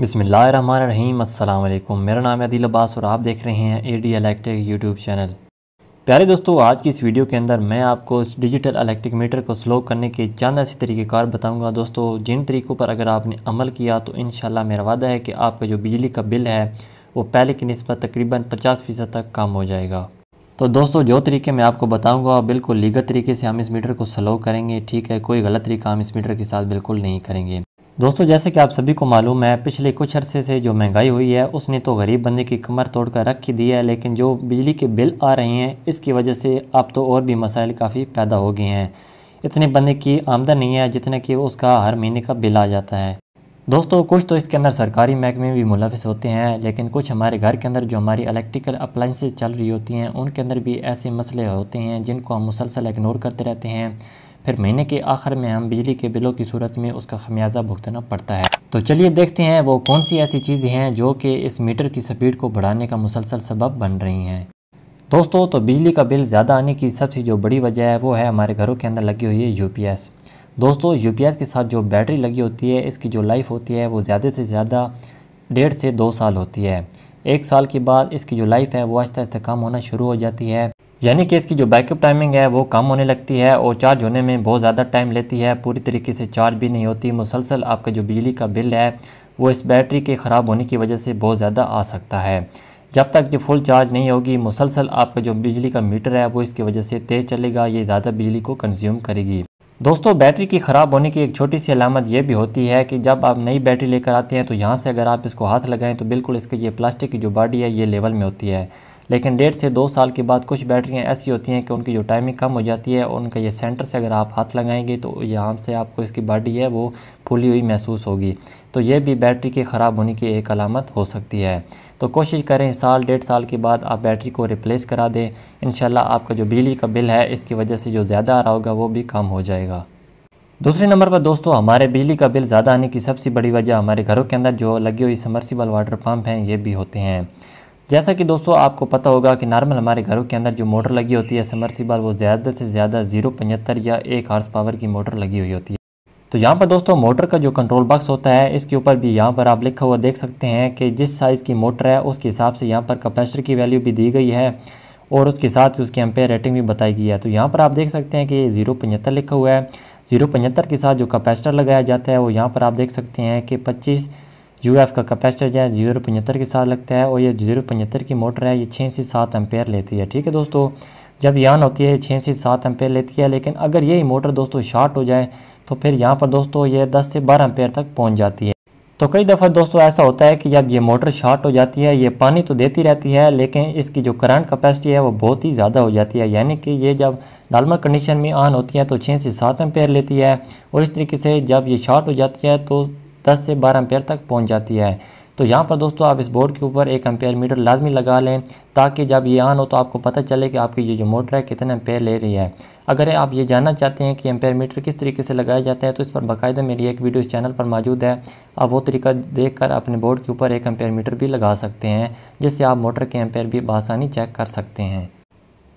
बसमीम अल्लाम मेरा नाम है अदिल अब्बास और आप देख रहे हैं A D electric YouTube channel प्यारे दोस्तों आज की इस वीडियो के अंदर मैं आपको इस डिजिटल इलेक्ट्रिक मीटर को स्लो करने के चंद ऐसे तरीक़ेकार बताऊंगा दोस्तों जिन तरीक़ों पर अगर आपने अमल किया तो इन मेरा वादा है कि आपका जो बिजली का बिल है वो पहले की नस्बत तकरीबन पचास फ़ीसद तक कम हो जाएगा तो दोस्तों जो तरीके मैं आपको बताऊंगा बिल्कुल लीगल तरीके से हम इस मीटर को स्लो करेंगे ठीक है कोई गलत तरीका हम इस मीटर के साथ बिल्कुल नहीं करेंगे दोस्तों जैसे कि आप सभी को मालूम है पिछले कुछ अरसे से जो महंगाई हुई है उसने तो गरीब बंदे की कमर तोड़ कर रख ही दी है लेकिन जो बिजली के बिल आ रहे हैं इसकी वजह से अब तो और भी मसाइल काफ़ी पैदा हो गए हैं इतने बंदे की आमदन नहीं है जितने कि उसका हर महीने का बिल आ जाता है दोस्तों कुछ तो इसके अंदर सरकारी महकमे भी मुलविस होते हैं लेकिन कुछ हमारे घर के अंदर जो हमारी इलेक्ट्रिकल अप्लाइंसेज चल रही होती हैं उनके अंदर भी ऐसे मसले होते हैं जिनको हम मुसलसल इग्नोर करते रहते हैं फिर महीने के आखिर में हम बिजली के बिलों की सूरत में उसका खमियाजा भुगतना पड़ता है तो चलिए देखते हैं वो कौन सी ऐसी चीज़ें हैं जो कि इस मीटर की स्पीड को बढ़ाने का मुसलसल सबब बन रही हैं दोस्तों तो बिजली का बिल ज़्यादा आने की सबसे जो बड़ी वजह है वो है हमारे घरों के अंदर लगी हुई है यू दोस्तों यू के साथ जो बैटरी लगी होती है इसकी जो लाइफ होती है वो ज़्यादा से ज़्यादा डेढ़ से दो साल होती है एक साल के बाद इसकी जो लाइफ है वो आहिस्ता आहिस्ता कम होना शुरू हो जाती है यानी कि इसकी जो बैकअप टाइमिंग है वो कम होने लगती है और चार्ज होने में बहुत ज़्यादा टाइम लेती है पूरी तरीके से चार्ज भी नहीं होती मुसलसल आपका जो बिजली का बिल है वो इस बैटरी के ख़राब होने की वजह से बहुत ज़्यादा आ सकता है जब तक ये फुल चार्ज नहीं होगी मुसलसल आपका जो बिजली का मीटर है वो इसकी वजह से तेज़ चलेगा ये ज़्यादा बिजली को कंज्यूम करेगी दोस्तों बैटरी की ख़राब होने की एक छोटी सी अलामत यह भी होती है कि जब आप नई बैटरी लेकर आते हैं तो यहाँ से अगर आप इसको हाथ लगाएं तो बिल्कुल इसके ये प्लास्टिक की जो बॉडी है ये लेवल में होती है लेकिन डेढ़ से दो साल के बाद कुछ बैटरियाँ ऐसी होती हैं कि उनकी जो टाइमिंग कम हो जाती है और उनका ये सेंटर से अगर आप हाथ लगाएंगे तो यहाँ से आपको इसकी बॉडी है वो फूली हुई महसूस होगी तो ये भी बैटरी के ख़राब होने की एक अलामत हो सकती है तो कोशिश करें साल डेढ़ साल के बाद आप बैटरी को रिप्लेस करा दें इन आपका जो बिजली का बिल है इसकी वजह से जो ज़्यादा आ रहा होगा वो भी कम हो जाएगा दूसरे नंबर पर दोस्तों हमारे बिजली का बिल ज़्यादा आने की सबसे बड़ी वजह हमारे घरों के अंदर जो लगी हुई समर्सिबल वाटर पम्प हैं ये भी होते हैं जैसा कि दोस्तों आपको पता होगा कि नॉर्मल हमारे घरों के अंदर जो मोटर लगी होती है समरसीबल वो ज़्यादा से ज़्यादा जीरो पचहत्तर या एक हार्स पावर की मोटर लगी हुई होती है तो यहाँ पर दोस्तों मोटर का जो कंट्रोल बॉक्स होता है इसके ऊपर भी यहाँ पर आप लिखा हुआ देख सकते हैं कि जिस साइज़ की मोटर है उसके हिसाब से यहाँ पर कैपेसिटर की वैल्यू भी दी गई है और उसके साथ उसकी एम्पेयर रेटिंग भी बताई गई है तो यहाँ पर आप देख सकते हैं कि जीरो पचहत्तर लिखा हुआ है जीरो पचहत्तर के साथ जो कैपेसिटर लगाया जाता है वो यहाँ पर आप देख सकते हैं कि पच्चीस यू एफ का कैपेसिटर जो है जीरो पचहत्तर के साथ लगता है और ये जीरो पचहत्तर की मोटर है ये छः से सात एम्पेयर लेती है ठीक है दोस्तों जब यान होती है छः से सात एम्पेयर लेती है लेकिन अगर यही मोटर दोस्तों शार्ट हो जाए तो फिर यहाँ पर दोस्तों ये दस से बारह एम्पेयर तक पहुँच जाती है तो कई दफ़ा दोस्तों ऐसा होता है कि जब ये मोटर शार्ट हो जाती है ये पानी तो देती रहती है लेकिन इसकी जो करंट कैपेसिटी है वो बहुत ही ज़्यादा हो जाती है यानी कि ये जब नॉर्मल कंडीशन में ऑन होती है तो छः से सात एम्पेयर लेती है और इस तरीके से जब ये शार्ट हो जाती है तो दस से बारह एम्पेयर तक पहुँच जाती है तो यहाँ पर दोस्तों आप इस बोर्ड के ऊपर एक एम्पेयर मीटर लाजमी लगा लें ताकि जब ये आन हो तो आपको पता चले कि आपकी ये जो मोटर है कितना एम्पेयर ले रही है अगर आप ये जानना चाहते हैं कि एम्पेयर मीटर किस तरीके से लगाया जाता है तो इस पर बाकायदा मेरी एक वीडियो इस चैनल पर मौजूद है आप वो तरीका देख कर अपने बोर्ड के ऊपर एक एम्पेयर मीटर भी लगा सकते हैं जिससे आप मोटर के एम्पेयर भी बसानी चेक कर सकते हैं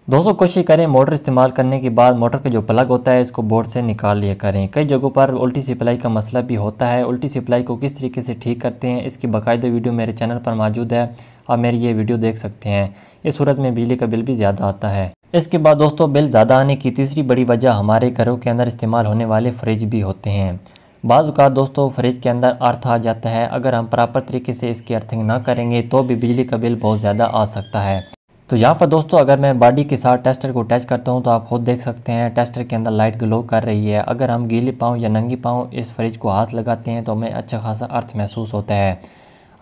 दोस्तों कोशिश करें मोटर इस्तेमाल करने के बाद मोटर का जो प्लग होता है इसको बोर्ड से निकाल लिया करें कई जगहों पर उल्टी सप्लाई का मसला भी होता है उल्टी सप्लाई को किस तरीके से ठीक करते हैं इसकी बाकायदा वीडियो मेरे चैनल पर मौजूद है आप मेरी ये वीडियो देख सकते हैं इस सूरत में बिजली का बिल भी ज़्यादा आता है इसके बाद दोस्तों बिल ज़्यादा आने की तीसरी बड़ी वजह हमारे घरों के अंदर इस्तेमाल होने वाले फ्रिज भी होते हैं बाज़ात दोस्तों फ्रिज के अंदर अर्थ आ जाता है अगर हम प्रॉपर तरीके से इसकी अर्थिंग ना करेंगे तो भी बिजली का बिल बहुत ज़्यादा आ सकता है तो यहाँ पर दोस्तों अगर मैं बॉडी के साथ टेस्टर को टच करता हूँ तो आप खुद देख सकते हैं टेस्टर के अंदर लाइट ग्लो कर रही है अगर हम गीले पाँव या नंगी पाँव इस फ्रिज को हाथ लगाते हैं तो हमें अच्छा खासा अर्थ महसूस होता है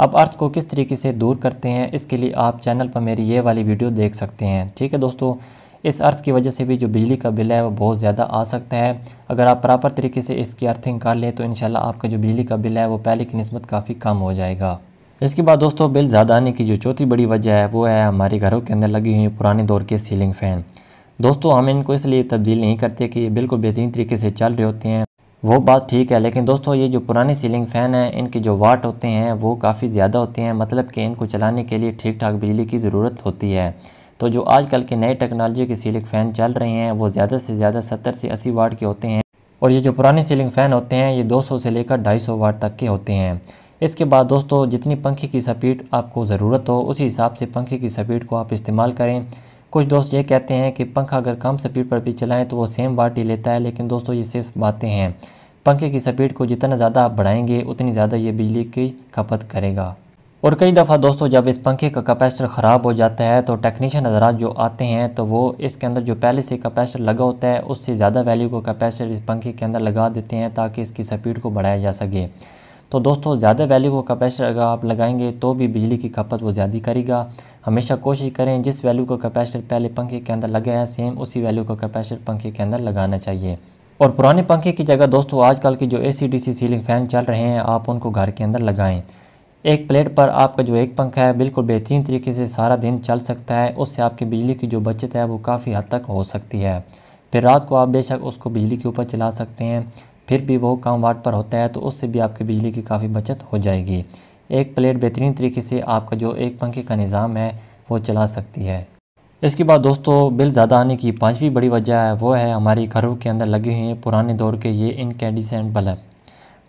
अब अर्थ को किस तरीके से दूर करते हैं इसके लिए आप चैनल पर मेरी ये वाली वीडियो देख सकते हैं ठीक है दोस्तों इस अर्थ की वजह से भी जो बिजली का बिल है वो बहुत ज़्यादा आ सकता है अगर आप प्रॉपर तरीके से इसकी अर्थिंग कर लें तो इन आपका जो बिजली का बिल है वो पहले की नस्बत काफ़ी कम हो जाएगा इसके बाद दोस्तों बिल ज़्यादा आने की जो चौथी बड़ी वजह है वो है हमारे घरों के अंदर लगी हुई पुराने दौर के सीलिंग फ़ैन दोस्तों हम इनको इसलिए तब्दील नहीं करते कि ये बिल्कुल बेहतरीन तरीके से चल रहे होते हैं वो बात ठीक है लेकिन दोस्तों ये जो पुराने सीलिंग फ़ैन हैं इनके जो वाट होते हैं वो काफ़ी ज़्यादा होते हैं मतलब कि इनको चलाने के लिए ठीक ठाक बिजली की ज़रूरत होती है तो जो आजकल के नए टेक्नोलॉजी के सीलिंग फ़ैन चल रहे हैं वो ज़्यादा से ज़्यादा सत्तर से अस्सी वाट के होते हैं और ये जो पुराने सीलिंग फ़ैन होते हैं ये दो से लेकर ढाई वाट तक के होते हैं इसके बाद दोस्तों जितनी पंखे की स्पीड आपको ज़रूरत हो उसी हिसाब से पंखे की स्पीड को आप इस्तेमाल करें कुछ दोस्त ये कहते हैं कि पंखा अगर कम स्पीड पर भी चलाएं तो वो सेम वाट ही लेता है लेकिन दोस्तों ये सिर्फ बातें हैं पंखे की स्पीड को जितना ज़्यादा आप बढ़ाएंगे उतनी ज़्यादा ये बिजली की खपत करेगा और कई दफ़ा दोस्तों जब इस पंखे का कैपेसिटर ख़राब हो जाता है तो टेक्नीशियन हजरात जो आते हैं तो वो इसके अंदर जो पहले से कैपेसिटर लगा होता है उससे ज़्यादा वैल्यू को कैपेसिटर इस पंखे के अंदर लगा देते हैं ताकि इसकी स्पीड को बढ़ाया जा सके तो दोस्तों ज़्यादा वैल्यू को कैपेसिटर अगर आप लगाएंगे तो भी बिजली की खपत वो ज़्यादा करेगा हमेशा कोशिश करें जिस वैल्यू को कैपेसिटर पहले पंखे के अंदर लगाया है सेम उसी वैल्यू को कैपेसिटर पंखे के अंदर लगाना चाहिए और पुराने पंखे की जगह दोस्तों आजकल के जो ए सी सीलिंग फ़ैन चल रहे हैं आप उनको घर के अंदर लगाएँ एक प्लेट पर आपका जो एक पंखा है बिल्कुल बेहतरीन तरीके से सारा दिन चल सकता है उससे आपकी बिजली की जो बचत है वो काफ़ी हद तक हो सकती है फिर रात को आप बेशक उसको बिजली के ऊपर चला सकते हैं फिर भी वो कम वाट पर होता है तो उससे भी आपकी बिजली की काफ़ी बचत हो जाएगी एक प्लेट बेहतरीन तरीके से आपका जो एक पंखे का निज़ाम है वो चला सकती है इसके बाद दोस्तों बिल ज़्यादा आने की पाँचवीं बड़ी वजह है वो है हमारे घरों के अंदर लगे हुए पुराने दौर के ये इनकेडिसेंट बल्ब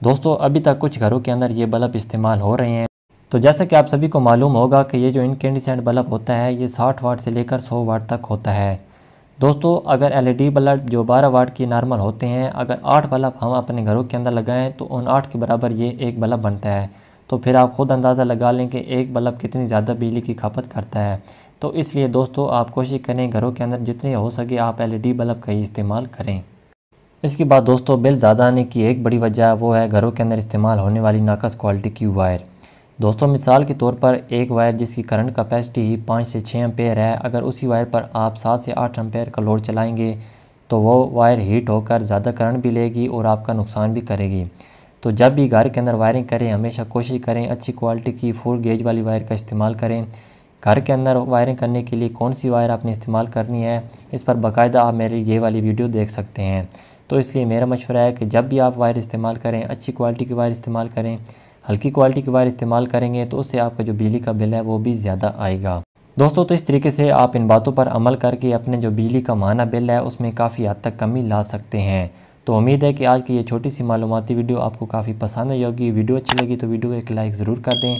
दोस्तों अभी तक कुछ घरों के अंदर ये बल्ब इस्तेमाल हो रहे हैं तो जैसा कि आप सभी को मालूम होगा कि ये जो इनकेडिसेंट बल्ब होता है ये साठ वाट से लेकर सौ वाट तक होता है दोस्तों अगर एलईडी e बल्ब जो 12 वाट के नॉर्मल होते हैं अगर आठ बल्ब हम अपने घरों के अंदर लगाएं तो उन आठ के बराबर ये एक बल्ब बनता है तो फिर आप खुद अंदाज़ा लगा लें कि एक बल्ब कितनी ज़्यादा बिजली की खपत करता है तो इसलिए दोस्तों आप कोशिश करें घरों के अंदर जितने हो सके आप एलईडी e बल्ब का ही इस्तेमाल करें इसके बाद दोस्तों बिल ज़्यादा आने की एक बड़ी वजह वो है घरों के अंदर इस्तेमाल होने वाली नाकस क्वालिटी की वायर दोस्तों मिसाल के तौर पर एक वायर जिसकी करंट कैपेसिटी पाँच से छः एम्पेयर है अगर उसी वायर पर आप सात से आठ एम्पेयर का लोड चलाएंगे तो वो वायर हीट होकर ज़्यादा करंट भी लेगी और आपका नुकसान भी करेगी तो जब भी घर के अंदर वायरिंग करें हमेशा कोशिश करें अच्छी क्वालिटी की फोर गेज वाली वायर का इस्तेमाल करें घर के अंदर वायरिंग करने के लिए कौन सी वायर आपने इस्तेमाल करनी है इस पर बाकायदा आप मेरी ये वाली वीडियो देख सकते हैं तो इसलिए मेरा मशवरा है कि जब भी आप वायर इस्तेमाल करें अच्छी क्वालिटी की वायर इस्तेमाल करें हल्की क्वालिटी की वायर इस्तेमाल करेंगे तो उससे आपका जो बिजली का बिल है वो भी ज़्यादा आएगा दोस्तों तो इस तरीके से आप इन बातों पर अमल करके अपने जो बिजली का माना बिल है उसमें काफ़ी हद तक कमी ला सकते हैं तो उम्मीद है कि आज की ये छोटी सी मालूमती वीडियो आपको काफ़ी पसंद आई होगी वीडियो अच्छी लगी तो वीडियो को एक लाइक ज़रूर कर दें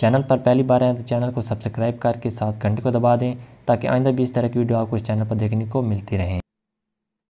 चैनल पर पहली बार आएँ तो चैनल को सब्सक्राइब करके साथ घंटे को दबा दें ताकि आइंदा भी इस तरह की वीडियो आपको इस चैनल पर देखने को मिलती रहें